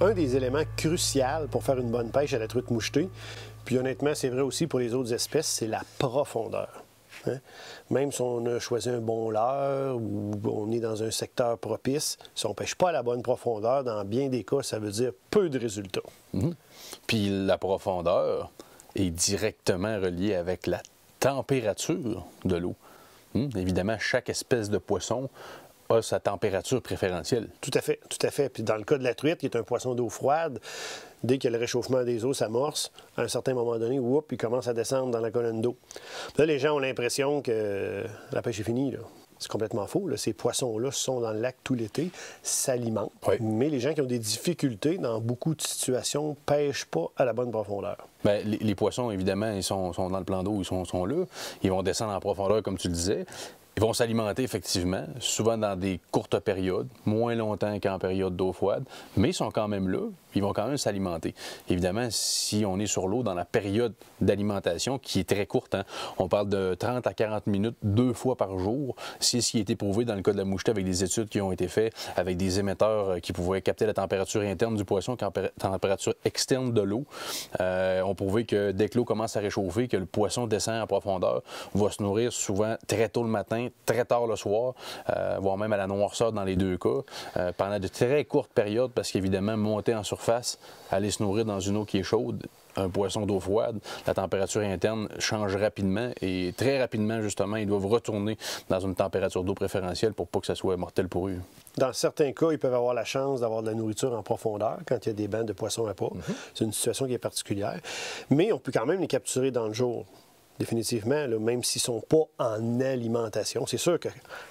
un des éléments cruciaux pour faire une bonne pêche à la truite mouchetée. Puis honnêtement, c'est vrai aussi pour les autres espèces, c'est la profondeur. Hein. Même si on a choisi un bon leurre ou on est dans un secteur propice, si on ne pêche pas à la bonne profondeur, dans bien des cas, ça veut dire peu de résultats. Mhm. Puis la profondeur est directement reliée avec la température de l'eau. Hmm. évidemment, chaque espèce de poisson sa température préférentielle. Tout à fait, tout à fait. Puis dans le cas de la truite, qui est un poisson d'eau froide, dès que le réchauffement des eaux s'amorce, à un certain moment donné, il commence à descendre dans la colonne d'eau. Là, les gens ont l'impression que la pêche est finie. C'est complètement faux. Ces poissons-là sont dans le lac tout l'été, s'alimentent. Mais les gens qui ont des difficultés dans beaucoup de situations pêchent pas à la bonne profondeur. Ben, les, poissons, évidemment, ils sont, dans le plan d'eau, ils sont, sont, là. Ils vont descendre en profondeur, comme tu le disais. Ils vont s'alimenter effectivement, souvent dans des courtes périodes, moins longtemps qu'en période d'eau froide, mais ils sont quand même là, ils vont quand même s'alimenter. Évidemment, si on est sur l'eau dans la période d'alimentation, qui est très courte, hein, on parle de 30 à 40 minutes deux fois par jour, c'est ce qui a été prouvé dans le cas de la mouchetée avec des études qui ont été faites avec des émetteurs euh, qui pouvaient capter la température interne du poisson la température externe de l'eau. Euh, on prouvait que dès que l'eau commence à réchauffer, que le poisson descend en profondeur, va se nourrir souvent très tôt le matin très tard le soir, euh, voire même à la noirceur dans les deux cas, euh, pendant de très courtes périodes, parce qu'évidemment, monter en surface, aller se nourrir dans une eau qui est chaude, un poisson d'eau froide, la température interne change rapidement et très rapidement, justement, ils doivent retourner dans une température d'eau préférentielle pour pas que ça soit mortel pour eux. Dans certains cas, ils peuvent avoir la chance d'avoir de la nourriture en profondeur quand il y a des bancs de poissons à pas. Mhm. C'est une situation qui est particulière. Mais on peut quand même les capturer dans le jour définitivement, même s'ils ne sont pas en alimentation. C'est sûr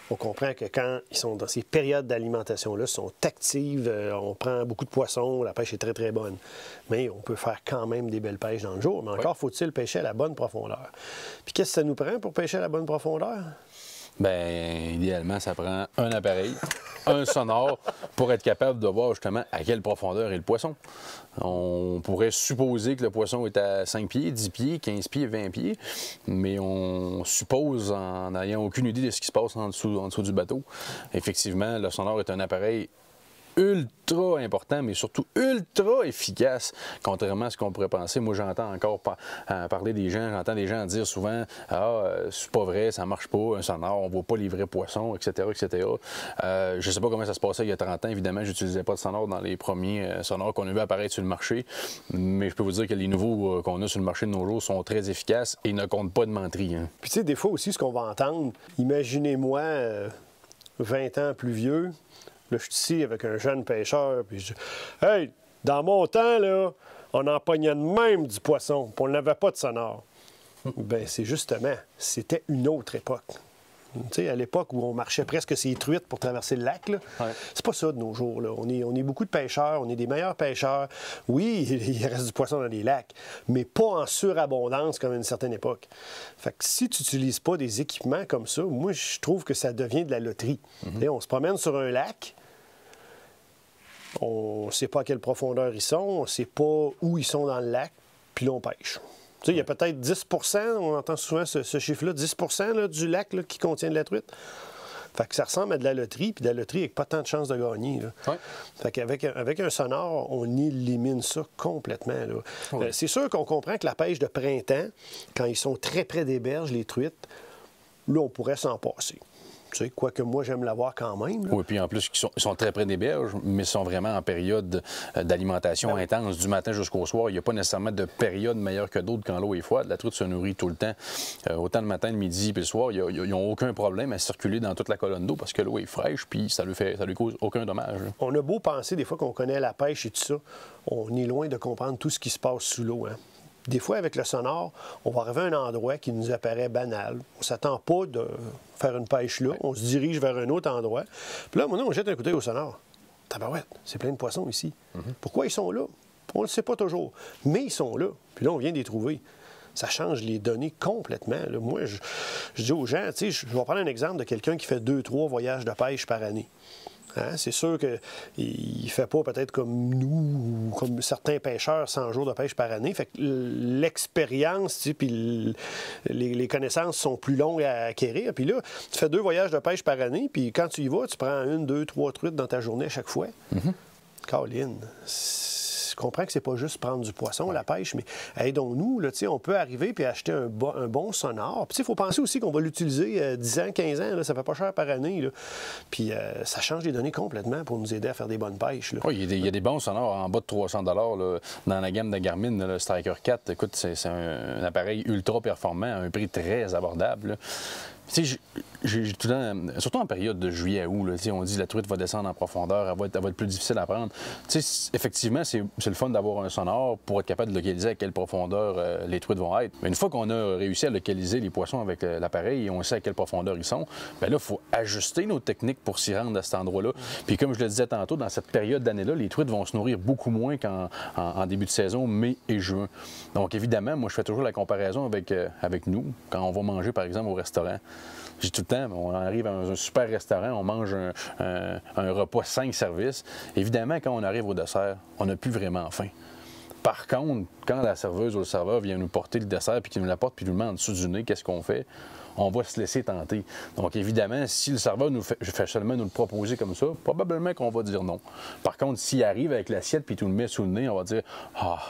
qu'on comprend que quand ils sont dans ces périodes d'alimentation-là, sont actives, euh, on prend beaucoup de poissons, la pêche est très, très bonne. Mais on peut faire quand même des belles pêches dans le jour. Mais encore, faut-il pêcher à la bonne profondeur. Puis qu'est-ce que ça nous prend pour pêcher à la bonne profondeur? Ben, idéalement, ça prend un appareil, un sonore, pour être capable de voir justement à quelle profondeur est le poisson. On pourrait supposer que le poisson est à 5 pieds, 10 pieds, 15 pieds, 20 pieds, mais on suppose en n'ayant aucune idée de ce qui se passe en dessous, en dessous du bateau. Effectivement, le sonore est un appareil ultra important, mais surtout ultra efficace, contrairement à ce qu'on pourrait penser. Moi, j'entends encore euh, parler des gens, j'entends des gens dire souvent Ah, euh, c'est pas vrai, ça marche pas, un sonore, on ne voit pas les vrais poissons, etc. etc. Euh, je ne sais pas comment ça se passait il y a 30 ans. Évidemment, j'utilisais pas de sonore dans les premiers sonores qu'on a apparaître sur le marché, mais je peux vous dire que les nouveaux qu'on a sur le marché de nos jours sont très efficaces et ne comptent pas de menterie. Hein. Puis, tu sais, des fois aussi, ce qu'on va entendre, imaginez-moi 20 ans plus vieux, Là, je suis ici avec un jeune pêcheur, puis je dis Hey, dans mon temps, là, on empoignait même du poisson, puis on n'avait pas de sonore. Ben, c'est justement, c'était une autre époque à l'époque où on marchait presque ses truites pour traverser le lac, c'est pas ça de nos jours. On, est, beaucoup de pêcheurs, on est des meilleurs pêcheurs. Oui, il reste du poisson dans les lacs, mais pas en surabondance comme à une certaine époque. Fait si tu n'utilises pas des équipements comme ça, moi, je trouve que ça devient de la loterie. Mhm. On se promène sur un lac, on ne sait pas à quelle profondeur ils sont, on ne sait pas où ils sont dans le lac, puis là, on pêche il y a peut-être 10 on entend souvent ce, chiffre-là, 10 du lac qui contient de la truite. Fait que ça ressemble à de la loterie, puis de la loterie avec pas tant de chances de gagner. Fait qu'avec avec un sonore, on élimine ça complètement. Euh, c'est sûr qu'on comprend que la pêche de printemps, quand ils sont très près des berges, les truites, là, on pourrait s'en passer. Tu sais, quoique moi, j'aime l'avoir quand même. Oui, puis en plus, ils sont, très près des berges, mais ils sont vraiment en période euh, d'alimentation ah intense du matin jusqu'au soir. Il n'y a pas nécessairement de période meilleure que d'autres quand l'eau est froide. La truite se nourrit tout le temps. Euh, autant le matin, le midi puis le soir, ils n'ont aucun problème à circuler dans toute la colonne d'eau parce que l'eau est fraîche, puis ça ne lui, lui cause aucun dommage. On a beau penser des fois qu'on connaît la pêche et tout ça, on est loin de comprendre tout ce qui se passe sous l'eau. Hein des fois, avec le sonore, on va arriver à un endroit qui nous apparaît banal. On ne s'attend pas de faire une pêche là. On se dirige vers un autre endroit. Puis là, maintenant, on jette un coup d'œil au sonore. Tabarouette, c'est plein de poissons ici. Mhm. Pourquoi ils sont là? On ne le sait pas toujours. Mais ils sont là. Puis là, on vient les trouver. Ça change les données complètement. moi, je, dis aux gens, tu sais, je, je vais prendre un exemple de quelqu'un qui fait deux, trois voyages de pêche par année. Hein? C'est sûr qu'il ne fait pas peut-être comme nous ou comme certains pêcheurs 100 jours de pêche par année. Fait que l'expérience, tu les, connaissances sont plus longues à acquérir. Puis là, tu fais deux voyages de pêche par année, puis quand tu y vas, tu prends une, deux, trois truites dans ta journée à chaque fois. Mm-hmm je comprends que c'est pas juste prendre du poisson, la pêche, mais aidons-nous. Là, on peut arriver puis acheter un, bon sonore. il faut penser aussi qu'on va l'utiliser 10 euh, ans, 15 ans. Là, ça fait pas cher par année. Puis euh, ça change les données complètement pour nous aider à faire des bonnes pêches. il y, a des, bons sonores en bas de 300 dans la gamme de Garmin. Le Striker 4, écoute, c'est un, appareil ultra performant à un prix très abordable j'ai tout le temps, euh, surtout en période de juillet à août, on dit la truite va descendre en profondeur, elle va être, plus difficile à prendre. effectivement, c'est le fun d'avoir un sonore pour être capable de localiser à quelle profondeur euh, les truites vont être. Mais une fois qu'on a réussi à localiser les poissons avec euh, l'appareil et on sait à quelle profondeur ils sont, bien là, il faut ajuster nos techniques pour s'y rendre à cet endroit-là. Puis comme je le disais tantôt, dans cette période d'année-là, les truites vont se nourrir beaucoup moins qu'en début de saison, mai et juin. Donc évidemment, moi, je fais toujours la comparaison avec, avec nous, quand on va manger, par exemple, au restaurant. J'ai tout le temps on arrive à un super restaurant, on mange un, repas cinq services. Évidemment, quand on arrive au dessert, on n'a plus vraiment faim. Par contre, quand la serveuse ou le serveur vient nous porter le dessert, puis qu'il nous l'apporte, puis nous le met en dessous du nez, qu'est-ce qu'on fait? on va se laisser tenter. Donc, évidemment, si le serveur nous fait, seulement nous le proposer comme ça, probablement qu'on va dire non. Par contre, s'il arrive avec l'assiette puis tout le met sous le nez, on va dire Ah,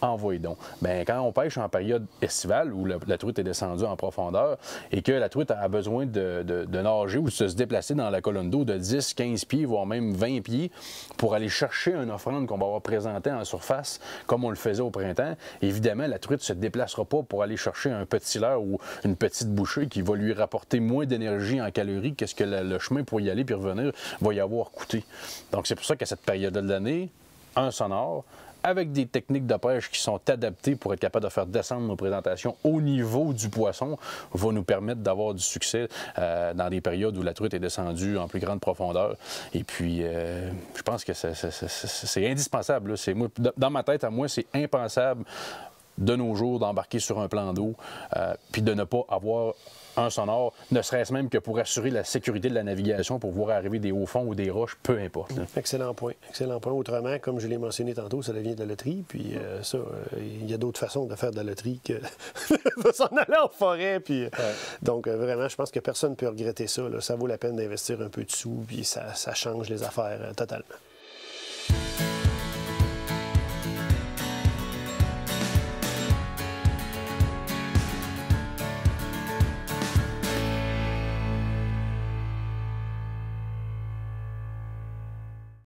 envoyez donc. Bien, quand on pêche en période estivale où la, truite est descendue en profondeur et que la truite a besoin de, de, nager ou de se déplacer dans la colonne d'eau de 10, 15 pieds, voire même 20 pieds pour aller chercher une offrande qu'on va avoir présentée en surface comme on le faisait au printemps, évidemment, la truite ne se déplacera pas pour aller chercher un petit leurre ou une petite bouchée qui va lui rapporter moins d'énergie en calories que ce que le chemin pour y aller puis revenir va y avoir coûté. Donc, c'est pour ça qu'à cette période de l'année, un sonore, avec des techniques de pêche qui sont adaptées pour être capable de faire descendre nos présentations au niveau du poisson, va nous permettre d'avoir du succès euh, dans des périodes où la truite est descendue en plus grande profondeur. Et puis, euh, je pense que c'est indispensable. dans ma tête, à moi, c'est impensable de nos jours d'embarquer sur un plan d'eau, euh, puis de ne pas avoir un sonore, ne serait-ce même que pour assurer la sécurité de la navigation, pour voir arriver des hauts fonds ou des roches, peu importe. Excellent point. Excellent point. Autrement, comme je l'ai mentionné tantôt, ça devient de la loterie. Puis euh, ça, euh, il y a d'autres façons de faire de la loterie que de s'en aller en forêt. Puis, Donc vraiment, je pense que personne ne peut regretter ça. Ça vaut la peine d'investir un peu de sous, puis ça change les affaires totalement.